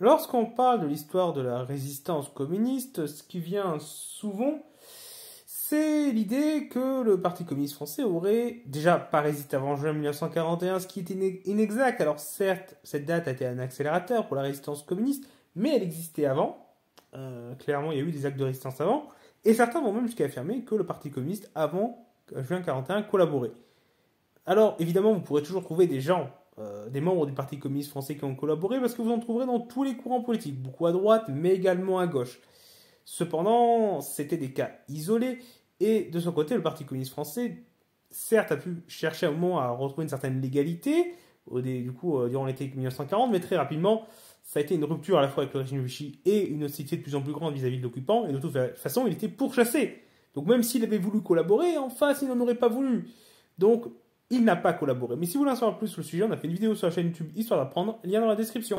Lorsqu'on parle de l'histoire de la résistance communiste, ce qui vient souvent, c'est l'idée que le Parti communiste français aurait déjà pas résisté avant juin 1941, ce qui est inexact. Alors certes, cette date a été un accélérateur pour la résistance communiste, mais elle existait avant. Euh, clairement, il y a eu des actes de résistance avant. Et certains vont même jusqu'à affirmer que le Parti communiste, avant euh, juin 1941, collaborait. Alors évidemment, vous pourrez toujours trouver des gens euh, des membres du Parti communiste français qui ont collaboré, parce que vous en trouverez dans tous les courants politiques, beaucoup à droite, mais également à gauche. Cependant, c'était des cas isolés, et de son côté, le Parti communiste français, certes, a pu chercher à un moment à retrouver une certaine légalité, au du coup, euh, durant l'été 1940, mais très rapidement, ça a été une rupture à la fois avec le régime Vichy et une hostilité de plus en plus grande vis-à-vis -vis de l'occupant, et de toute façon, il était pourchassé. Donc même s'il avait voulu collaborer, en face, il n'en aurait pas voulu. Donc il n'a pas collaboré. Mais si vous voulez en savoir plus sur le sujet, on a fait une vidéo sur la chaîne YouTube Histoire d'apprendre, lien dans la description.